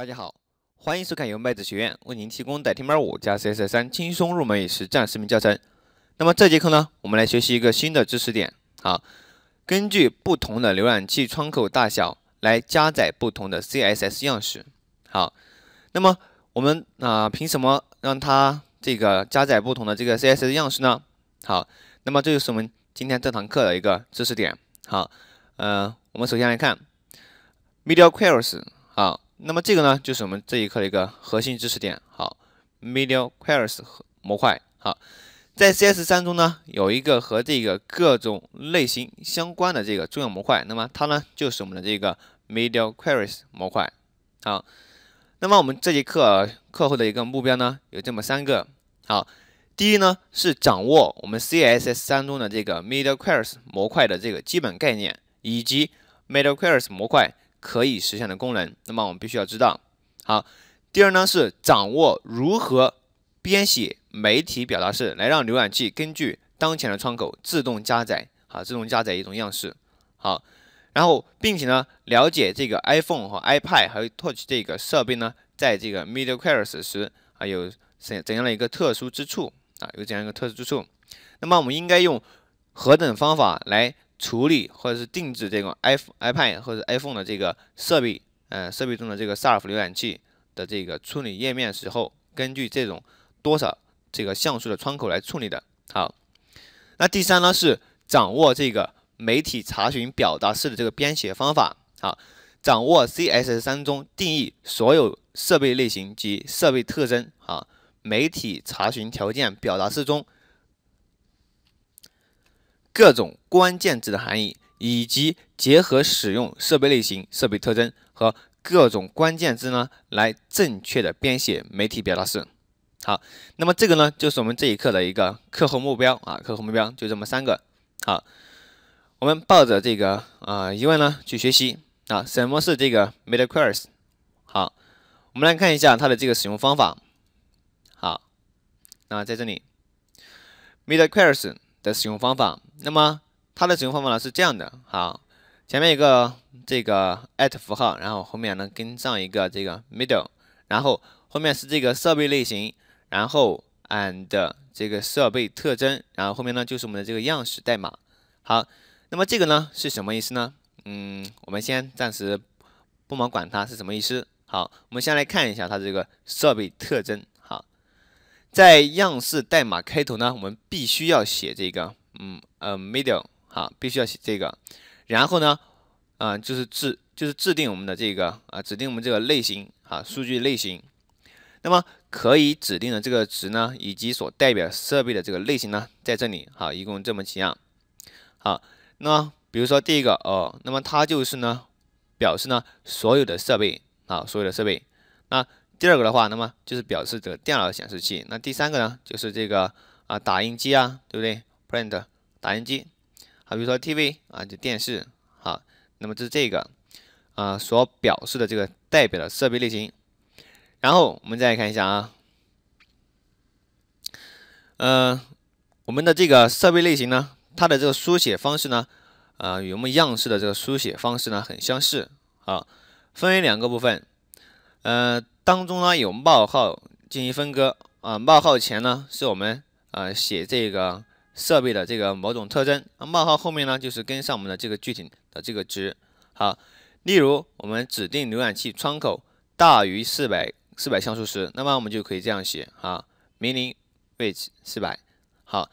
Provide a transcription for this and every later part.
大家好，欢迎收看由麦子学院为您提供的《t e m 五加 CSS 三轻松入门与实战》视频教程。那么这节课呢，我们来学习一个新的知识点。啊，根据不同的浏览器窗口大小来加载不同的 CSS 样式。好，那么我们啊，凭什么让它这个加载不同的这个 CSS 样式呢？好，那么这就是我们今天这堂课的一个知识点。好，呃，我们首先来看 media queries。好。那么这个呢，就是我们这一课的一个核心知识点。好，media queries 模块。好，在 CSS 三中呢，有一个和这个各种类型相关的这个重要模块。那么它呢，就是我们的这个 media queries 模块。好，那么我们这节课课后的一个目标呢，有这么三个。好，第一呢，是掌握我们 CSS 三中的这个 media queries 模块的这个基本概念，以及 media queries 模块。可以实现的功能，那么我们必须要知道。好，第二呢是掌握如何编写媒体表达式来让浏览器根据当前的窗口自动加载，啊，自动加载一种样式。好，然后并且呢了解这个 iPhone 和 iPad 和 Touch 这个设备呢，在这个 Media Queries 时啊有怎怎样的一个特殊之处啊有怎样一个特殊之处。那么我们应该用何等方法来？处理或者是定制这种 i iPad 或者 iPhone 的这个设备，嗯，设备中的这个 s a f a r 浏览器的这个处理页面时候，根据这种多少这个像素的窗口来处理的。好，那第三呢是掌握这个媒体查询表达式的这个编写方法，好，掌握 CSS 3中定义所有设备类型及设备特征，啊，媒体查询条件表达式中。各种关键字的含义，以及结合使用设备类型、设备特征和各种关键字呢，来正确的编写媒体表达式。好，那么这个呢，就是我们这一课的一个课后目标啊。课后目标就这么三个。好，我们抱着这个啊疑问呢去学习啊，什么是这个 m e d a queries？好，我们来看一下它的这个使用方法。好，那在这里 m e d a queries。的使用方法，那么它的使用方法呢是这样的：好，前面一个这个符号，然后后面呢跟上一个这个 middle，然后后面是这个设备类型，然后 and 这个设备特征，然后后面呢就是我们的这个样式代码。好，那么这个呢是什么意思呢？嗯，我们先暂时不忙管它是什么意思。好，我们先来看一下它这个设备特征。在样式代码开头呢，我们必须要写这个，嗯呃 m i d d l 好，必须要写这个。然后呢，啊，就是制就是制定我们的这个啊，指定我们这个类型啊，数据类型。那么可以指定的这个值呢，以及所代表设备的这个类型呢，在这里哈，一共这么几样。好，那比如说第一个哦，那么它就是呢，表示呢所有的设备啊，所有的设备。那第二个的话，那么就是表示这个电脑显示器。那第三个呢，就是这个啊，打印机啊，对不对？print 打印机。好，比如说 TV 啊，就电视。好，那么这是这个啊所表示的这个代表的设备类型。然后我们再看一下啊，呃，我们的这个设备类型呢，它的这个书写方式呢，啊，与我们样式的这个书写方式呢很相似。好，分为两个部分，呃。当中呢有冒号进行分割啊，冒号前呢是我们呃写这个设备的这个某种特征，冒号后面呢就是跟上我们的这个具体的这个值。好，例如我们指定浏览器窗口大于四百四百像素时，那么我们就可以这样写啊 m i n i w i c h 四百。好，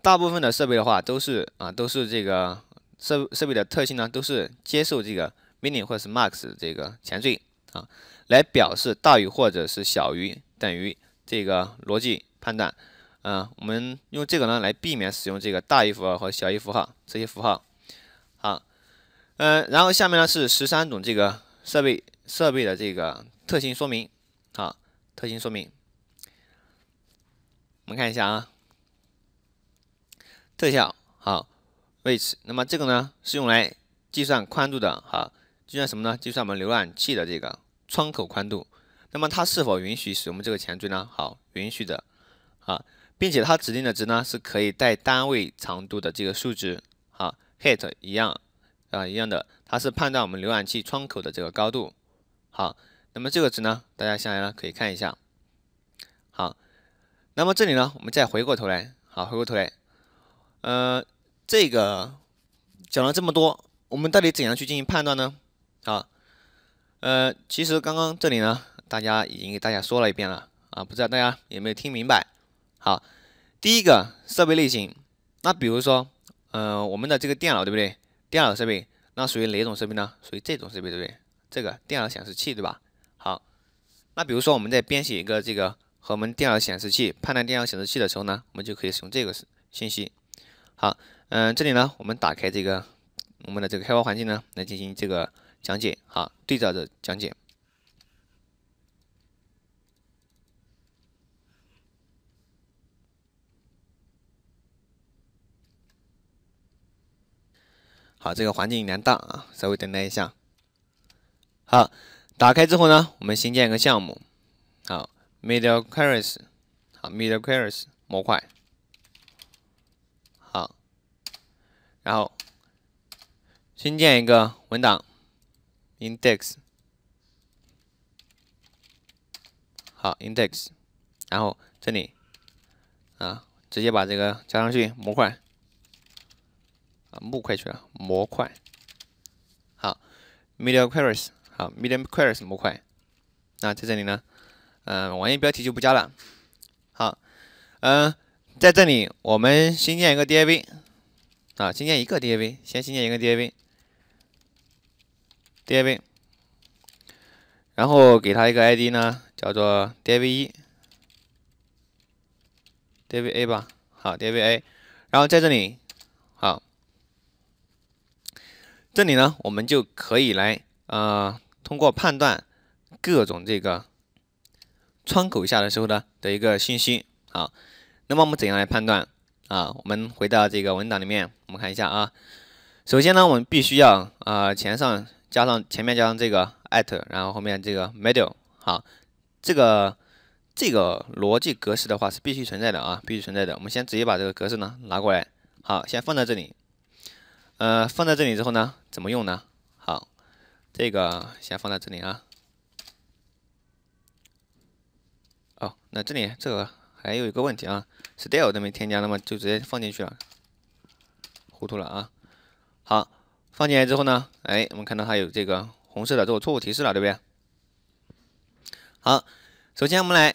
大部分的设备的话都是啊都是这个设设备的特性呢，都是接受这个 m i n i 或者是 max 这个前缀啊。来表示大于或者是小于等于这个逻辑判断，啊，我们用这个呢来避免使用这个大于符号和小于符号这些符号。好，嗯，然后下面呢是十三种这个设备设备的这个特性说明。好，特性说明，我们看一下啊，特效好，位置。那么这个呢是用来计算宽度的。好，计算什么呢？计算我们浏览器的这个。窗口宽度，那么它是否允许使用这个前缀呢？好，允许的，啊，并且它指定的值呢是可以带单位长度的这个数值，好，height 一样，啊一样的，它是判断我们浏览器窗口的这个高度，好，那么这个值呢，大家下来呢可以看一下，好，那么这里呢，我们再回过头来，好，回过头来，呃，这个讲了这么多，我们到底怎样去进行判断呢？啊？呃，其实刚刚这里呢，大家已经给大家说了一遍了啊，不知道大家有没有听明白？好，第一个设备类型，那比如说，呃，我们的这个电脑对不对？电脑设备，那属于哪种设备呢？属于这种设备对不对？这个电脑显示器对吧？好，那比如说我们在编写一个这个和我们电脑显示器判断电脑显示器的时候呢，我们就可以使用这个信息。好，嗯，这里呢，我们打开这个我们的这个开发环境呢，来进行这个。讲解好，对照着讲解。好，这个环境有点大啊，稍微等待一下。好，打开之后呢，我们新建一个项目。好 m e d i e Queries。好 m e d i e Queries 模块。好，然后新建一个文档。index，好 index，然后这里啊，直接把这个加上去模块啊木块去了模块，好，media queries，好 media queries 模块，那在这里呢，嗯，网页标题就不加了，好，嗯，在这里我们新建一个 div 啊，新建一个 div，先新建一个 div。dv，a 然后给它一个 id 呢，叫做 dv a 一，dv a 吧，好 dv a，然后在这里，好，这里呢，我们就可以来啊，通过判断各种这个窗口下的时候的的一个信息啊，那么我们怎样来判断啊？我们回到这个文档里面，我们看一下啊，首先呢，我们必须要啊，前上加上前面加上这个 at，然后后面这个 m e d i e 好，这个这个逻辑格式的话是必须存在的啊，必须存在的。我们先直接把这个格式呢拿过来，好，先放在这里。呃，放在这里之后呢，怎么用呢？好，这个先放在这里啊。哦，那这里这个还有一个问题啊，style 都没添加，那么就直接放进去了，糊涂了啊。好。放进来之后呢，哎，我们看到它有这个红色的这个错误提示了，对不对？好，首先我们来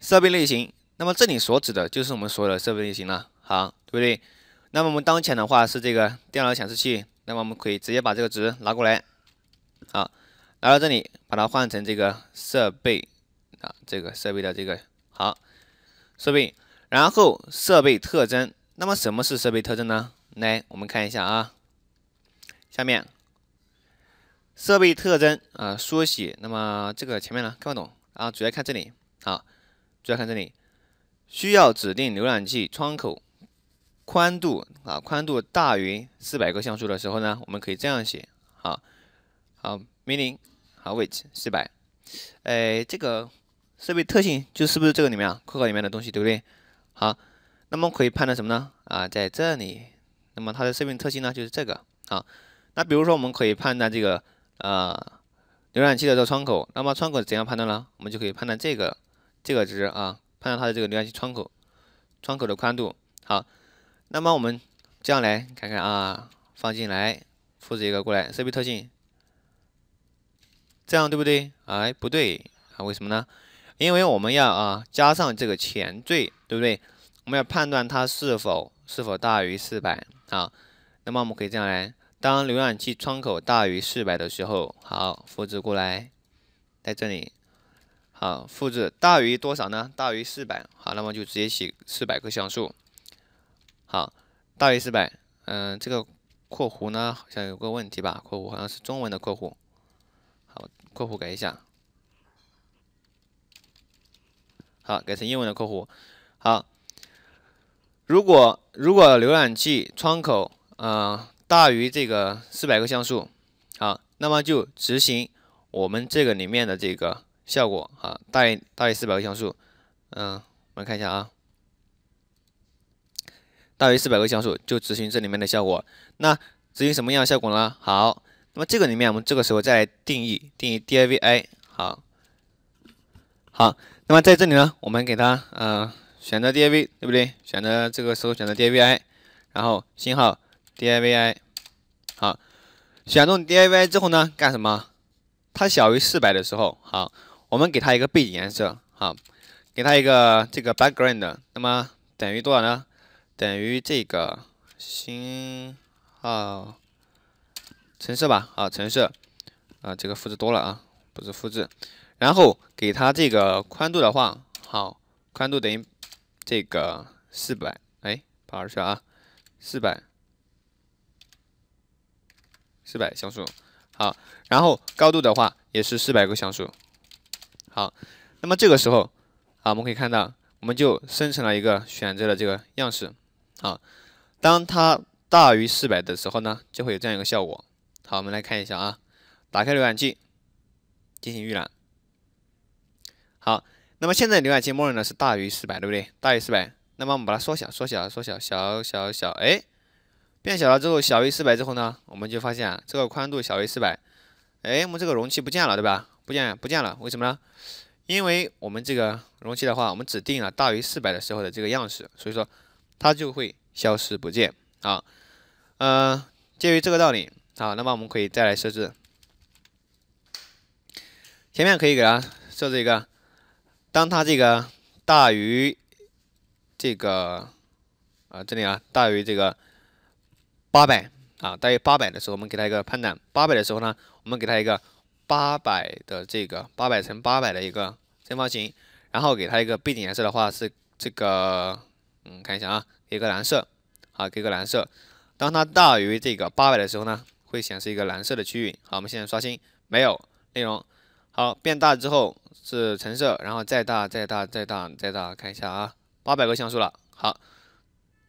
设备类型，那么这里所指的就是我们所有的设备类型了，好，对不对？那么我们当前的话是这个电脑显示器，那么我们可以直接把这个值拿过来，好，拿到这里把它换成这个设备啊，这个设备的这个好设备，然后设备特征，那么什么是设备特征呢？来，我们看一下啊。下面设备特征啊缩写，那么这个前面呢看不懂啊，主要看这里啊，主要看这里。需要指定浏览器窗口宽度啊，宽度大于四百个像素的时候呢，我们可以这样写啊，好，min 好 w i t 四百，哎，这个设备特性就是不是这个里面啊，括号里面的东西对不对？好，那么可以判断什么呢？啊，在这里，那么它的设备特性呢就是这个啊。那比如说，我们可以判断这个呃浏览器的这个窗口。那么窗口怎样判断呢？我们就可以判断这个这个值啊，判断它的这个浏览器窗口窗口的宽度。好，那么我们这样来看看啊，放进来复制一个过来，设备特性，这样对不对哎，不对啊，为什么呢？因为我们要啊加上这个前缀，对不对？我们要判断它是否是否大于四百啊。那么我们可以这样来。当浏览器窗口大于四百的时候，好，复制过来，在这里，好，复制大于多少呢？大于四百，好，那么就直接写四百个像素，好，大于四百，嗯，这个括弧呢，好像有个问题吧？括弧好像是中文的括弧，好，括弧改一下，好，改成英文的括弧，好，如果如果浏览器窗口啊。大于这个四百个像素，好，那么就执行我们这个里面的这个效果啊，大于大于四百个像素，嗯，我们看一下啊，大于四百个像素就执行这里面的效果。那执行什么样的效果呢？好，那么这个里面我们这个时候再定义定义 D I V I，好好，那么在这里呢，我们给它呃选择 D I V，对不对？选择这个时候选择 D I V I，然后信号。divi，好，选中 divi 之后呢，干什么？它小于四百的时候，好，我们给它一个背景颜色，好，给它一个这个 background。那么等于多少呢？等于这个星号橙色吧，啊，橙色。啊，这个复制多了啊，不是复制。然后给它这个宽度的话，好，宽度等于这个四百，哎，跑出去啊，四百。四百像素，好，然后高度的话也是四百个像素，好，那么这个时候，啊，我们可以看到，我们就生成了一个选择的这个样式，好，当它大于四百的时候呢，就会有这样一个效果，好，我们来看一下啊，打开浏览器，进行预览，好，那么现在浏览器默认的是大于四百，对不对？大于四百，那么我们把它缩小，缩小，缩小，小小小，哎。变小了之后，小于四百之后呢，我们就发现这个宽度小于四百，哎，我们这个容器不见了，对吧？不见，不见了，为什么呢？因为我们这个容器的话，我们指定了大于四百的时候的这个样式，所以说它就会消失不见啊。嗯，介于这个道理，好，那么我们可以再来设置，前面可以给它设置一个，当它这个大于这个啊，这里啊，大于这个。八百啊，大于八百的时候，我们给它一个判断。八百的时候呢，我们给它一个八百的这个八百乘八百的一个正方形，然后给它一个背景颜色的话是这个，嗯，看一下啊，给个蓝色，好，给个蓝色。当它大于这个八百的时候呢，会显示一个蓝色的区域。好，我们现在刷新，没有内容。好，变大之后是橙色，然后再大再大再大再大，看一下啊，八百个像素了。好。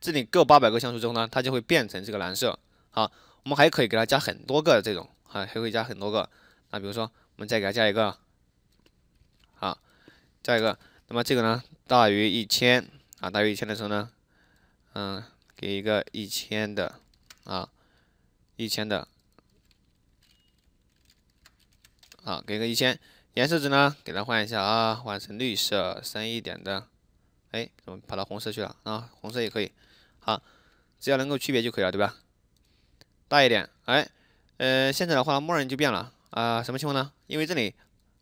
这里各八百个像素之后呢，它就会变成这个蓝色。好，我们还可以给它加很多个这种啊，还可以加很多个。那比如说，我们再给它加一个，好，加一个。那么这个呢，大于一千啊，大于一千的时候呢，嗯，给一个一千的啊，一千的啊，给个一千。颜色值呢，给它换一下啊，换成绿色深一点的。哎，怎么跑到红色去了啊？红色也可以。好，只要能够区别就可以了，对吧？大一点，哎，呃，现在的话，默认就变了啊。什么情况呢？因为这里，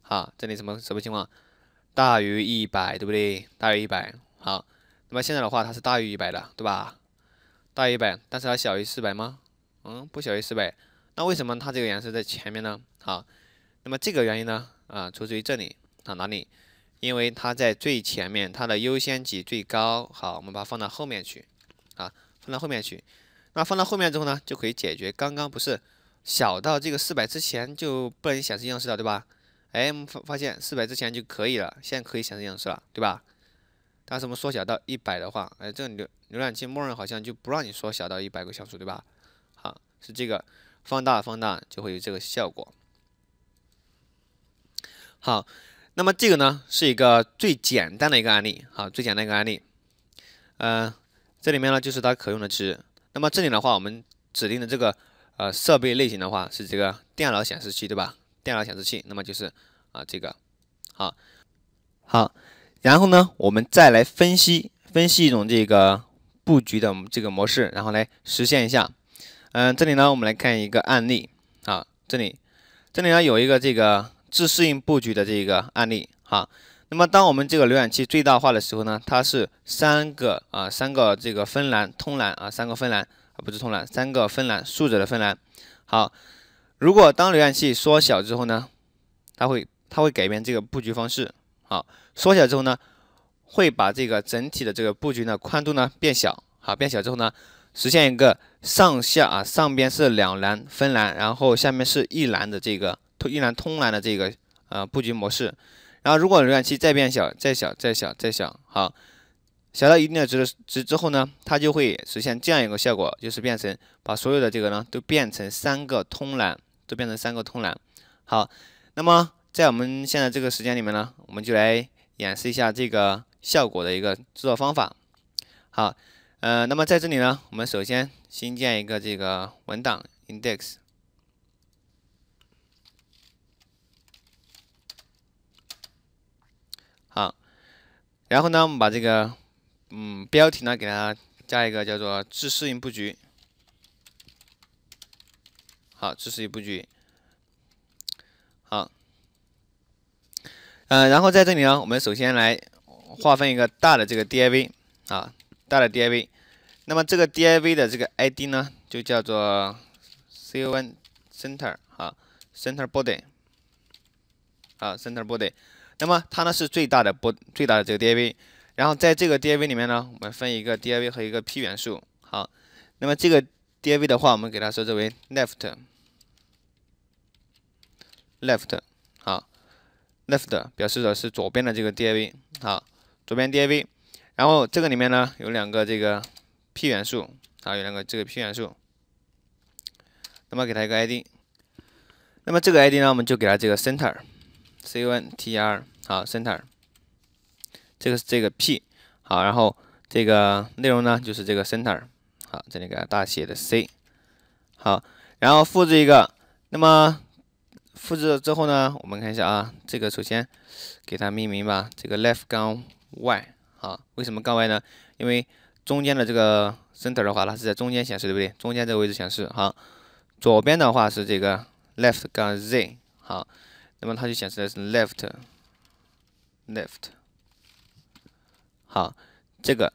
啊，这里什么什么情况？大于一百，对不对？大于一百。好，那么现在的话，它是大于一百的，对吧？大于一百，但是它小于四百吗？嗯，不小于四百。那为什么它这个颜色在前面呢？好，那么这个原因呢？啊，出自于这里，啊，哪里？因为它在最前面，它的优先级最高。好，我们把它放到后面去。啊，放到后面去。那放到后面之后呢，就可以解决刚刚不是小到这个四百之前就不能显示样式了，对吧？哎，我们发发现四百之前就可以了，现在可以显示样式了，对吧？但是我们缩小到一百的话，哎，这个浏浏览器默认好像就不让你缩小到一百个像素，对吧？好，是这个放大放大就会有这个效果。好，那么这个呢是一个最简单的一个案例，好，最简单一个案例，呃。这里面呢，就是它可用的值。那么这里的话，我们指定的这个呃设备类型的话是这个电脑显示器，对吧？电脑显示器，那么就是啊这个，好好。然后呢，我们再来分析分析一种这个布局的这个模式，然后来实现一下。嗯，这里呢，我们来看一个案例啊，这里这里呢有一个这个自适应布局的这个案例哈。那么，当我们这个浏览器最大化的时候呢，它是三个啊，三个这个分栏、通栏啊，三个分栏啊，不是通栏，三个分栏竖着的分栏。好，如果当浏览器缩小之后呢，它会它会改变这个布局方式。好，缩小之后呢，会把这个整体的这个布局的宽度呢变小。好，变小之后呢，实现一个上下啊，上边是两栏分栏，然后下面是一栏的这个一栏通栏的这个呃布局模式。然后，如果浏览器再变小，再小，再小，再小，好，小到一定的值值之后呢，它就会实现这样一个效果，就是变成把所有的这个呢都变成三个通栏，都变成三个通栏。好，那么在我们现在这个时间里面呢，我们就来演示一下这个效果的一个制作方法。好，呃，那么在这里呢，我们首先新建一个这个文档 index。然后呢，我们把这个，嗯，标题呢，给它加一个叫做自适应布局。好，自适应布局。好，嗯，然后在这里呢，我们首先来划分一个大的这个 div 啊，大的 div。那么这个 div 的这个 id 呢，就叫做 con center 啊，center body 啊，center body。那么它呢是最大的不最大的这个 div，然后在这个 div 里面呢，我们分一个 div 和一个 p 元素。好，那么这个 div 的话，我们给它设置为 left，left，好，left 表示的是左边的这个 div，好，左边 div，然后这个里面呢有两个这个 p 元素，啊，有两个这个 p 元素，那么给它一个 id，那么这个 id 呢，我们就给它这个 center，c o n t r 好，center，这个是这个 p，好，然后这个内容呢就是这个 center，好，这里给它大写的 c，好，然后复制一个，那么复制了之后呢，我们看一下啊，这个首先给它命名吧，这个 left 杠 y，好，为什么杠 y 呢？因为中间的这个 center 的话，它是在中间显示，对不对？中间这个位置显示，好，左边的话是这个 left 杠 z，好，那么它就显示的是 left。left，好，这个，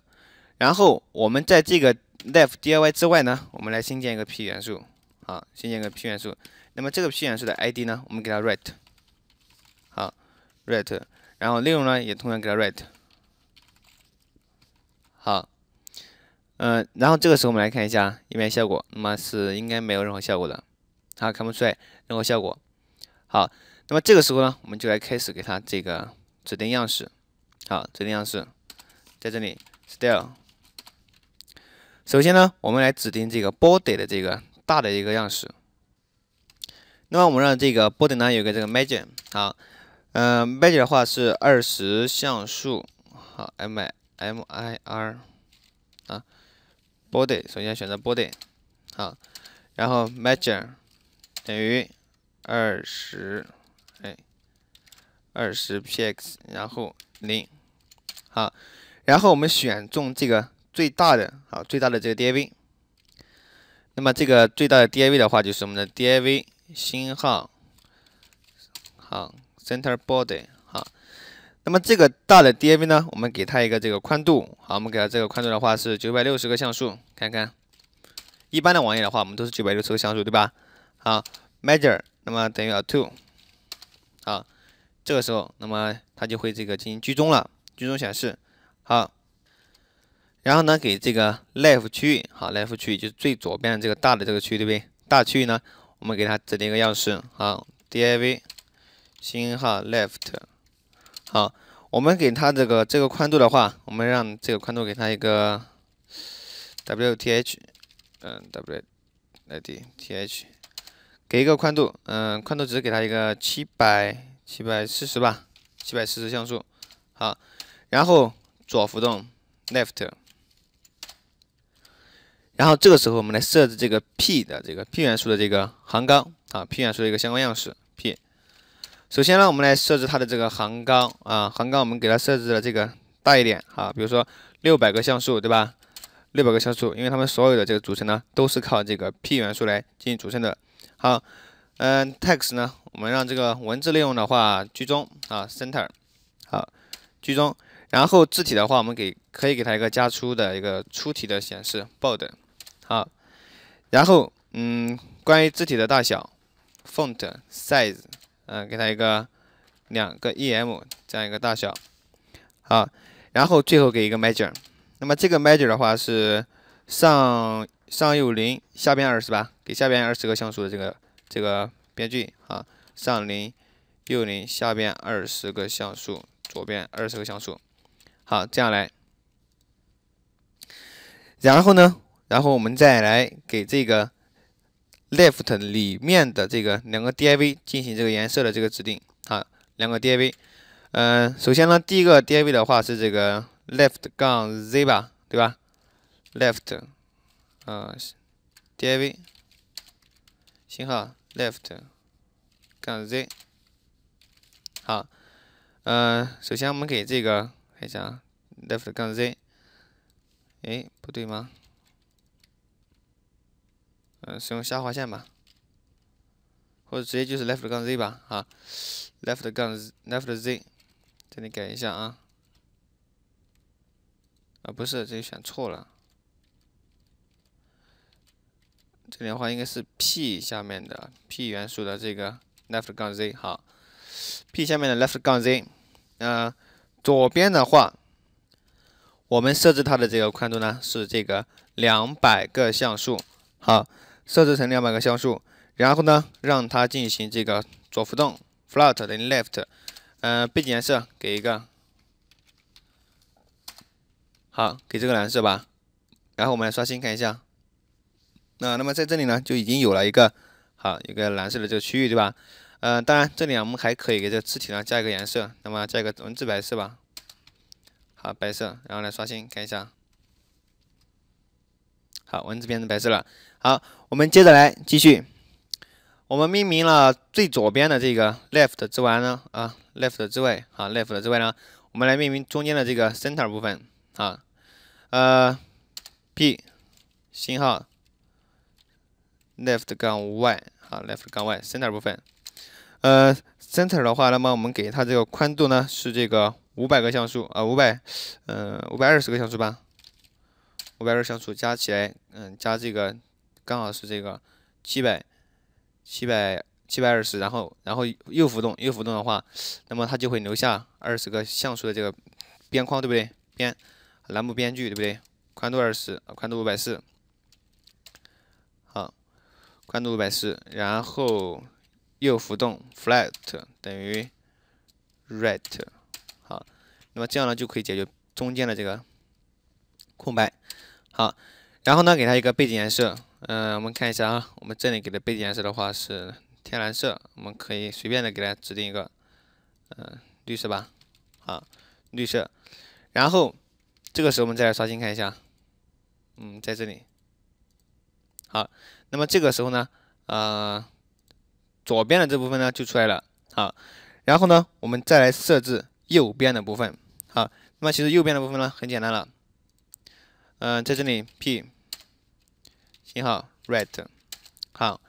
然后我们在这个 left DIY 之外呢，我们来新建一个 p 元素，好，新建一个 p 元素，那么这个 p 元素的 id 呢，我们给它 right，好，right，然后内容呢也同样给它 right，好，嗯，然后这个时候我们来看一下页面效果，那么是应该没有任何效果的，好，看不出来任何效果，好，那么这个时候呢，我们就来开始给它这个。指定样式，好，指定样式，在这里，style。首先呢，我们来指定这个 body 的这个大的一个样式。那么我们让这个 body 呢有个这个 m a j o r 好，嗯 m a j o r 的话是二十像素，好，m i m i r，啊，body，首先选择 body，好，然后 m a j o r 等于二十。二十 px，然后零，好，然后我们选中这个最大的，好，最大的这个 div，那么这个最大的 div 的话，就是我们的 div 星号，好，center body，好，那么这个大的 div 呢，我们给它一个这个宽度，好，我们给它这个宽度的话是九百六十个像素，看看，一般的网页的话，我们都是九百六十个像素，对吧？好，major，那么等于 a two，好。这个时候，那么它就会这个进行居中了，居中显示。好，然后呢，给这个 left 区域，好，left 区域就是最左边这个大的这个区域，对不对？大区域呢，我们给它指定一个样式，好，div 星号 left，好，我们给它这个这个宽度的话，我们让这个宽度给它一个 w t h，嗯，w l d t h，给一个宽度，嗯，宽度值给它一个七百。七百四十吧，七百四十像素，好，然后左浮动 left，然后这个时候我们来设置这个 p 的这个 p 元素的这个行高啊，p 元素的一个相关样式 p。首先呢，我们来设置它的这个行高啊，行高我们给它设置的这个大一点啊，比如说六百个像素对吧？六百个像素，因为它们所有的这个组成呢，都是靠这个 p 元素来进行组成的，好。嗯，text 呢？我们让这个文字内容的话居中啊，center。好，居中。然后字体的话，我们给可以给它一个加粗的一个粗体的显示，bold。好，然后嗯，关于字体的大小，font size，嗯，给它一个两个 em 这样一个大小。好，然后最后给一个 m a s u r e 那么这个 m a s u r e 的话是上上有零，下边二十吧，给下边二十个像素的这个。这个边距啊，上零，右零，下边二十个像素，左边二十个像素。好，这样来。然后呢，然后我们再来给这个 left 里面的这个两个 div 进行这个颜色的这个指定啊，两个 div。嗯，首先呢，第一个 div 的话是这个 left 杠 z 吧，对吧？left，呃，div，信号，Left 杠 Z，好，嗯，首先我们给这个看一下，Left 啊杠 Z，哎，不对吗？嗯，使用下划线吧，或者直接就是 Left 杠 Z 吧，啊，Left 杠 Left Z，这里改一下啊，啊，不是，这里选错了。这里的话应该是 p 下面的 p 元素的这个 left 杠 z 好，p 下面的 left 杠 z，嗯，左边的话，我们设置它的这个宽度呢是这个两百个像素好，设置成两百个像素，然后呢让它进行这个左浮动 float 等于 left，嗯，背景颜色给一个好，给这个蓝色吧，然后我们来刷新看一下。那那么在这里呢，就已经有了一个好一个蓝色的这个区域，对吧？呃，当然这里啊，我们还可以给这个字体呢加一个颜色，那么加一个文字白色吧。好，白色，然后来刷新看一下。好，文字变成白色了。好，我们接着来继续。我们命名了最左边的这个 left 之外呢，啊，left 之外，啊，left 之外呢，我们来命名中间的这个 center 部分，啊，呃 p 星号。left 杠 y 啊，left 杠 y，center 部分，呃，center 的话，那么我们给它这个宽度呢是这个五百个像素啊，五百，呃，五百二十个像素吧，五百二十像素加起来，嗯，加这个刚好是这个七百，七百七百二十，然后然后右浮动右浮动的话，那么它就会留下二十个像素的这个边框，对不对？边栏目边距，对不对？宽度二十啊，宽度五百四。宽度五百四，然后右浮动 f l a t 等于 right，好，那么这样呢就可以解决中间的这个空白，好，然后呢给它一个背景颜色，嗯，我们看一下啊，我们这里给的背景颜色的话是天蓝色，我们可以随便的给它指定一个，嗯，绿色吧，好，绿色，然后这个时候我们再来刷新看一下，嗯，在这里，好。那么这个时候呢，呃，左边的这部分呢就出来了，好，然后呢，我们再来设置右边的部分，好，那么其实右边的部分呢很简单了，嗯，在这里 p，信号 right，好，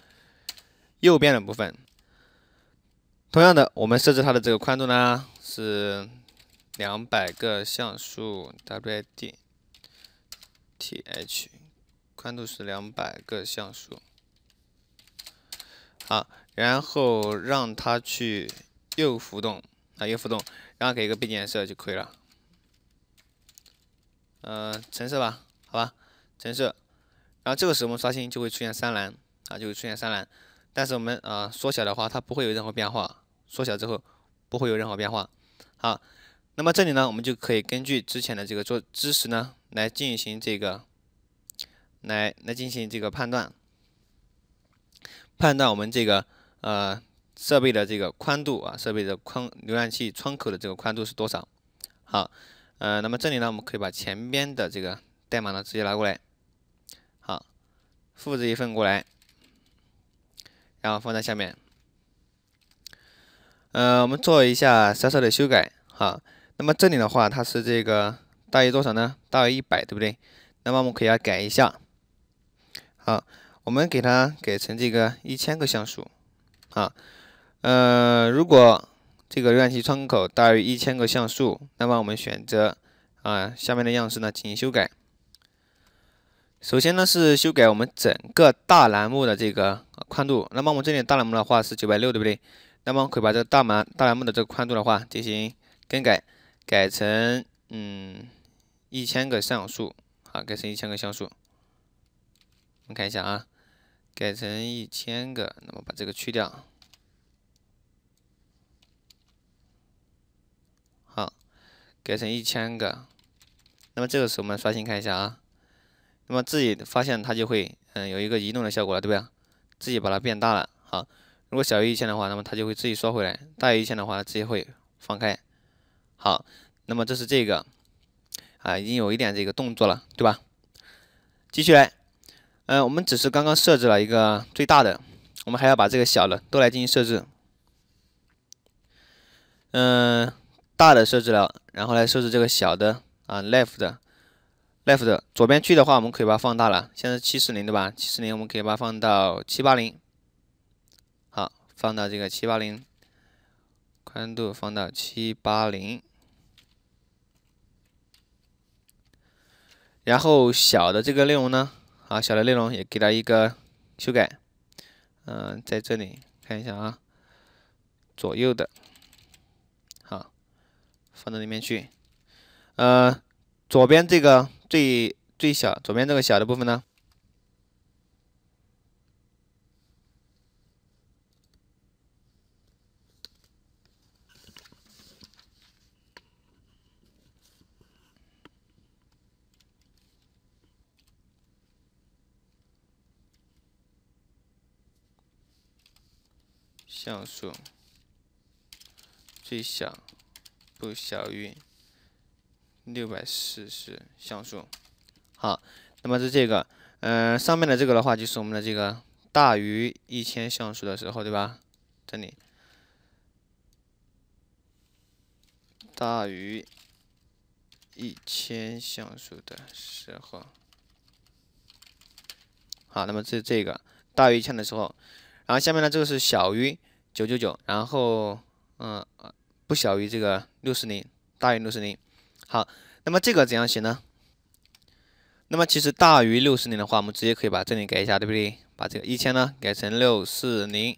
右边的部分，同样的，我们设置它的这个宽度呢是两百个像素，w d t h。宽度是两百个像素，好，然后让它去右浮动啊，右浮动，然后给一个背景颜色就可以了。嗯，橙色吧，好吧，橙色。然后这个时候我们刷新就会出现三蓝啊，就会出现三蓝。但是我们啊缩小的话，它不会有任何变化。缩小之后不会有任何变化。好，那么这里呢，我们就可以根据之前的这个做知识呢来进行这个。来来进行这个判断，判断我们这个呃设备的这个宽度啊，设备的宽浏览器窗口的这个宽度是多少？好，呃，那么这里呢，我们可以把前边的这个代码呢直接拿过来，好，复制一份过来，然后放在下面。呃，我们做一下小小的修改，哈。那么这里的话，它是这个大于多少呢？大于一百，对不对？那么我们可以要改一下。啊，我们给它改成这个一千个像素啊。呃，如果这个浏览器窗口大于一千个像素，那么我们选择啊下面的样式呢进行修改。首先呢是修改我们整个大栏目的这个宽度。那么我们这里大栏目的话是九百六，对不对？那么可以把这个大栏大栏目的这个宽度的话进行更改，改成嗯一千个像素啊，改成一千个像素。我们看一下啊，改成一千个，那么把这个去掉，好，改成一千个，那么这个时候我们刷新看一下啊，那么自己发现它就会，嗯，有一个移动的效果了，对吧？自己把它变大了，好，如果小于一千的话，那么它就会自己缩回来；，大于一千的话，它自己会放开。好，那么这是这个，啊，已经有一点这个动作了，对吧？继续来。呃，我们只是刚刚设置了一个最大的，我们还要把这个小的都来进行设置。嗯，大的设置了，然后来设置这个小的啊，left，left 左边距的话，我们可以把它放大了，现在七四零对吧？七四零我们可以把它放到七八零，好，放到这个七八零，宽度放到七八零，然后小的这个内容呢？好，小的内容也给它一个修改，嗯，在这里看一下啊，左右的，好，放到里面去，呃，左边这个最最小，左边这个小的部分呢。像素最小不小于六百四十像素，好，那么是这个，嗯，上面的这个的话就是我们的这个大于一千像素的时候，对吧？这里大于一千像素的时候，好，那么这这个大于一千的时候，然后下面呢，这个是小于。九九九，然后，嗯，不小于这个六四零，大于六四零。好，那么这个怎样写呢？那么其实大于六四零的话，我们直接可以把这里改一下，对不对？把这个一千呢改成六四零，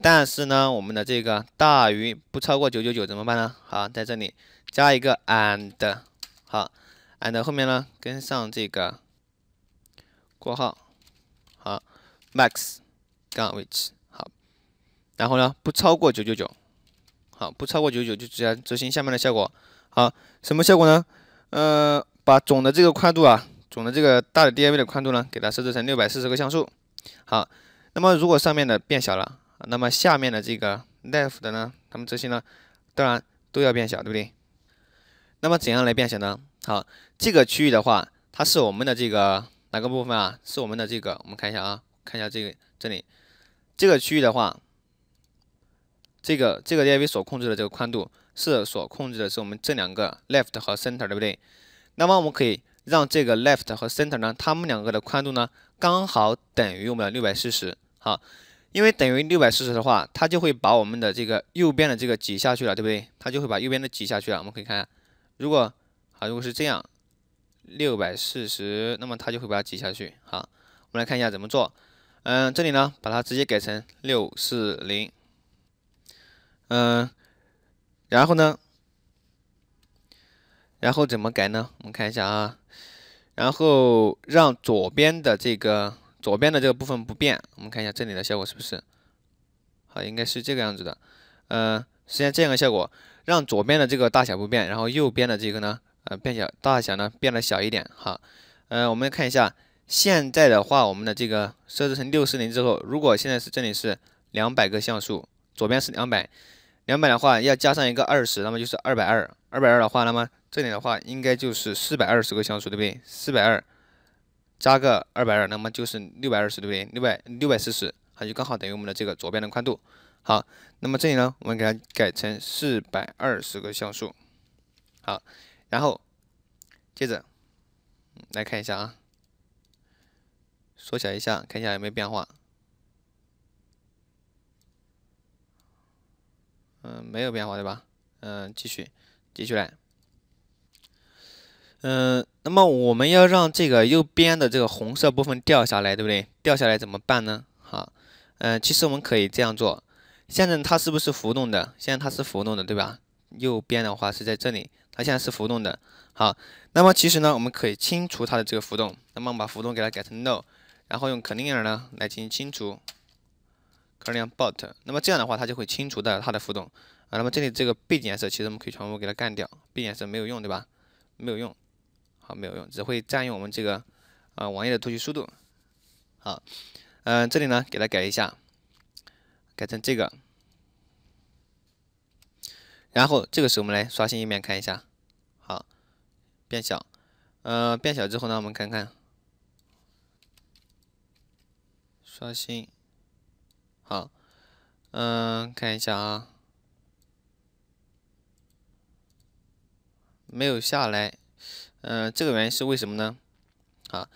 但是呢，我们的这个大于不超过九九九怎么办呢？好，在这里加一个 and，好，and 后面呢跟上这个括号，好，max 杠 which。然后呢，不超过九九九，好，不超过九九就直接执行下面的效果。好，什么效果呢？呃，把总的这个宽度啊，总的这个大的 div 的宽度呢，给它设置成六百四十个像素。好，那么如果上面的变小了，那么下面的这个 left 的呢，它们这些呢，当然都要变小，对不对？那么怎样来变小呢？好，这个区域的话，它是我们的这个哪个部分啊？是我们的这个，我们看一下啊，看一下这个这里，这个区域的话。这个这个 div 所控制的这个宽度是所控制的是我们这两个 left 和 center，对不对？那么我们可以让这个 left 和 center 呢，它们两个的宽度呢刚好等于我们的六百四十，好，因为等于六百四十的话，它就会把我们的这个右边的这个挤下去了，对不对？它就会把右边的挤下去了。我们可以看，如果好，如果是这样，六百四十，那么它就会把它挤下去。好，我们来看一下怎么做。嗯，这里呢，把它直接改成六四零。嗯，然后呢？然后怎么改呢？我们看一下啊。然后让左边的这个左边的这个部分不变，我们看一下这里的效果是不是好？应该是这个样子的。呃，实现这样的效果，让左边的这个大小不变，然后右边的这个呢，呃，变小，大小呢变得小一点哈。呃，我们看一下现在的话，我们的这个设置成六四零之后，如果现在是这里是两百个像素，左边是两百。两百的话，要加上一个二十，那么就是二百二。二百二的话，那么这里的话应该就是四百二十个像素，对不对？四百二加个二百二，那么就是六百二十，对不对？六百六百四十，它就刚好等于我们的这个左边的宽度。好，那么这里呢，我们给它改成四百二十个像素。好，然后接着来看一下啊，缩小一下，看一下有没有变化。没有变化对吧？嗯，继续，继续来。嗯，那么我们要让这个右边的这个红色部分掉下来，对不对？掉下来怎么办呢？好，嗯，其实我们可以这样做。现在它是不是浮动的？现在它是浮动的，对吧？右边的话是在这里，它现在是浮动的。好，那么其实呢，我们可以清除它的这个浮动。那么我们把浮动给它改成 no，然后用 cleaner 呢来进行清除。r 能这 b o t 那么这样的话它就会清除掉它的浮动啊。那么这里这个背景颜色其实我们可以全部给它干掉，背景颜色没有用对吧？没有用，好，没有用，只会占用我们这个啊网页的读取速度。好，嗯，这里呢给它改一下，改成这个。然后这个时候我们来刷新页面看一下，好，变小，呃，变小之后呢我们看看，刷新。嗯，看一下啊，没有下来。嗯，这个原因是为什么呢？啊，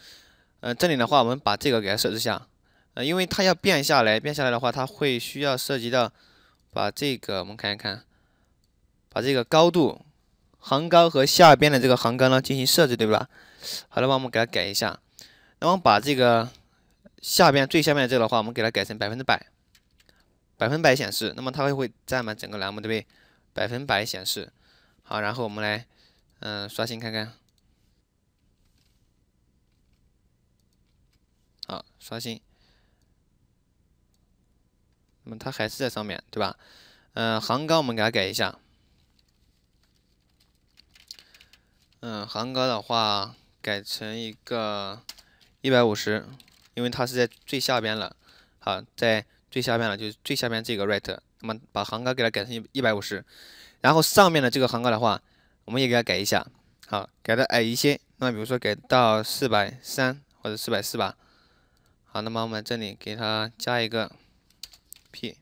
呃，这里的话，我们把这个给它设置下，呃，因为它要变下来，变下来的话，它会需要涉及到把这个我们看一看，把这个高度行高和下边的这个行高呢进行设置，对吧？好了，把我们给它改一下。那后把这个下边最下面这个话，我们给它改成百分之百。百分百显示，那么它会占满整个栏目，对不对？百分百显示。好，然后我们来，嗯，刷新看看。好，刷新。那么它还是在上面对吧？嗯，行高我们给它改一下。嗯，行高的话改成一个一百五十，因为它是在最下边了。好，在。最下面了，就是最下面这个 right，那么把行高给它改成一百五十，然后上面的这个行高的话，我们也给它改一下，好，改的矮一些，那么比如说改到四百三或者四百四吧。好，那么我们这里给它加一个 p，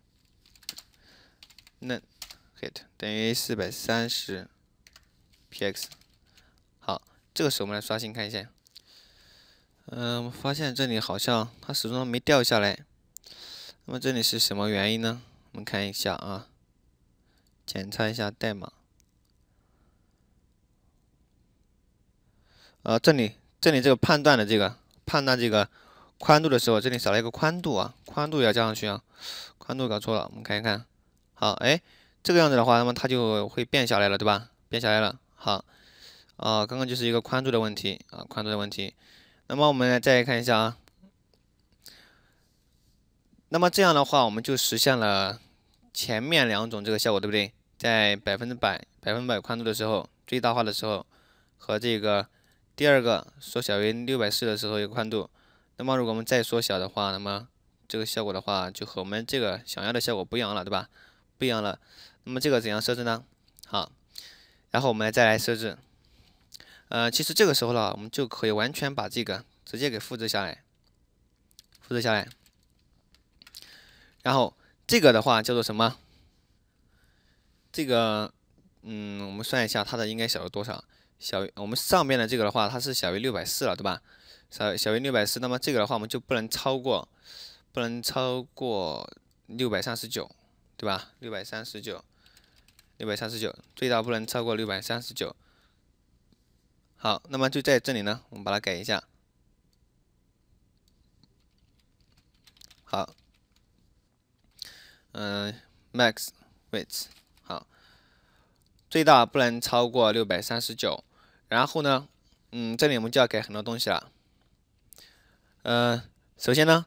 那 h e i t 等于四百三十 px。好，这个时候我们来刷新看一下，嗯，我发现这里好像它始终没掉下来。那么这里是什么原因呢？我们看一下啊，检查一下代码。呃，这里这里这个判断的这个判断这个宽度的时候，这里少了一个宽度啊，宽度要加上去啊，宽度搞错了。我们看一看，好，哎，这个样子的话，那么它就会变下来了，对吧？变下来了，好，啊，刚刚就是一个宽度的问题啊，宽度的问题。那么我们再看一下啊。那么这样的话，我们就实现了前面两种这个效果，对不对？在百分之百、百分百宽度的时候，最大化的时候，和这个第二个缩小为六百四的时候一个宽度。那么如果我们再缩小的话，那么这个效果的话，就和我们这个想要的效果不一样了，对吧？不一样了。那么这个怎样设置呢？好，然后我们再来设置。呃，其实这个时候呢，我们就可以完全把这个直接给复制下来，复制下来。然后这个的话叫做什么？这个，嗯，我们算一下，它的应该小于多少？小，于我们上面的这个的话，它是小于六百四了，对吧？小，小于六百四。那么这个的话，我们就不能超过，不能超过六百三十九，对吧？六百三十九，六百三十九，最大不能超过六百三十九。好，那么就在这里呢，我们把它改一下。好。嗯，max width 好，最大不能超过六百三十九。然后呢，嗯，这里我们就要改很多东西了。嗯，首先呢，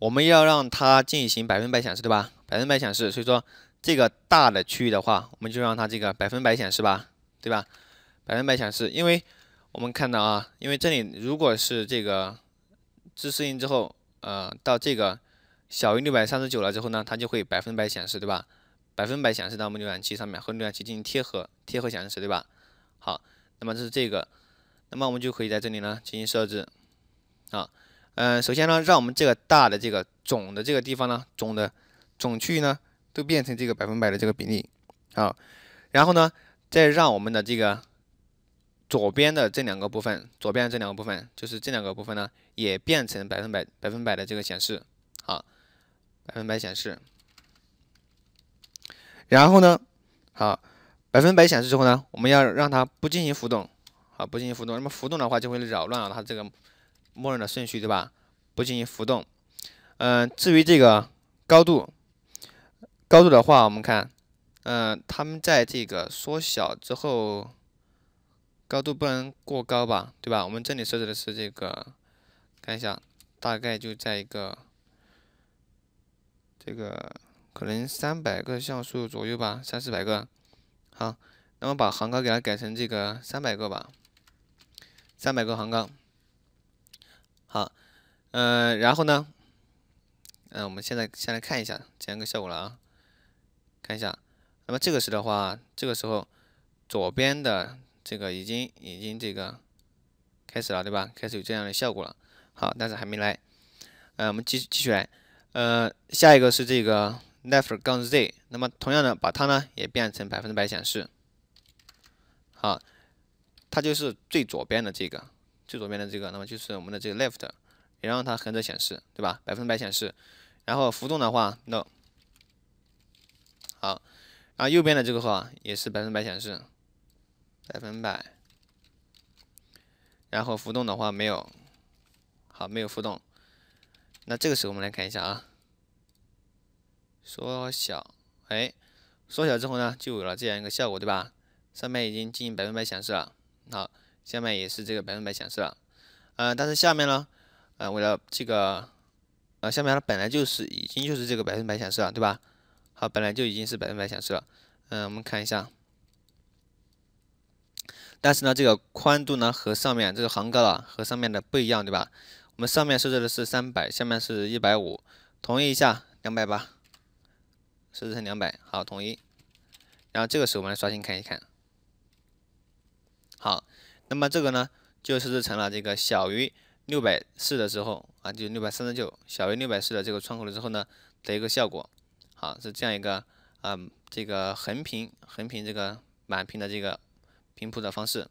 我们要让它进行百分百显示，对吧？百分百显示，所以说这个大的区域的话，我们就让它这个百分百显示吧，对吧？百分百显示，因为我们看到啊，因为这里如果是这个自适应之后，呃，到这个。小于六百三十九了之后呢，它就会百分百显示，对吧？百分百显示到我们浏览器上面，和浏览器进行贴合，贴合显示，对吧？好，那么这是这个，那么我们就可以在这里呢进行设置，啊，嗯，首先呢，让我们这个大的这个总的这个地方呢，总的总区域呢，都变成这个百分百的这个比例，好，然后呢，再让我们的这个左边的这两个部分，左边的这两个部分，就是这两个部分呢，也变成百分百百分百的这个显示，好。百分百显示，然后呢，好，百分百显示之后呢，我们要让它不进行浮动，好，不进行浮动。那么浮动的话就会扰乱了它这个默认的顺序，对吧？不进行浮动。嗯，至于这个高度，高度的话，我们看，嗯，他们在这个缩小之后，高度不能过高吧，对吧？我们这里设置的是这个，看一下，大概就在一个。这个可能三百个像素左右吧，三四百个。好，那么把行高给它改成这个三百个吧，三百个行高。好，嗯，然后呢，嗯，我们现在先来看一下这样一个效果了啊，看一下。那么这个时的话，这个时候左边的这个已经已经这个开始了，对吧？开始有这样的效果了。好，但是还没来。嗯，我们继续继续来。呃，下一个是这个 left 杠 z，那么同样的，把它呢也变成百分之百显示。好，它就是最左边的这个，最左边的这个，那么就是我们的这个 left，也让它横着显示，对吧？百分之百显示，然后浮动的话 no。好，然后右边的这个话也是百分之百显示，百分百，然后浮动的话没有，好，没有浮动。那这个时候我们来看一下啊，缩小，哎，缩小之后呢，就有了这样一个效果，对吧？上面已经进行百分百显示了，好，下面也是这个百分百显示了，嗯，但是下面呢，呃，为了这个，呃，下面它本来就是已经就是这个百分百显示了，对吧？好，本来就已经是百分百显示了，嗯，我们看一下，但是呢，这个宽度呢和上面这个行高啊和上面的不一样，对吧？我们上面设置的是三百，下面是一百五，统一一下，两百八，设置成两百，好，统一。然后这个时候我们来刷新看一看。好，那么这个呢，就设置成了这个小于六百四的时候啊，就六百三十九，小于六百四的这个窗口了之后呢的一个效果，好是这样一个啊，这个横屏横屏这个满屏的这个平铺的方式，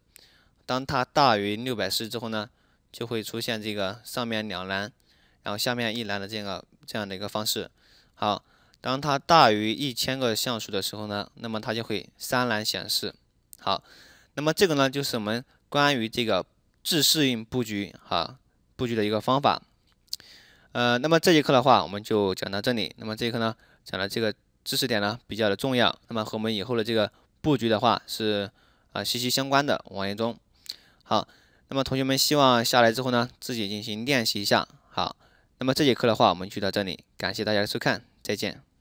当它大于六百四之后呢。就会出现这个上面两栏，然后下面一栏的这个这样的一个方式。好，当它大于一千个像素的时候呢，那么它就会三栏显示。好，那么这个呢就是我们关于这个自适应布局哈布局的一个方法。呃，那么这节课的话我们就讲到这里。那么这节课呢讲的这个知识点呢比较的重要，那么和我们以后的这个布局的话是啊息息相关的。网页中，好。那么同学们希望下来之后呢，自己进行练习一下。好，那么这节课的话，我们就到这里，感谢大家的收看，再见。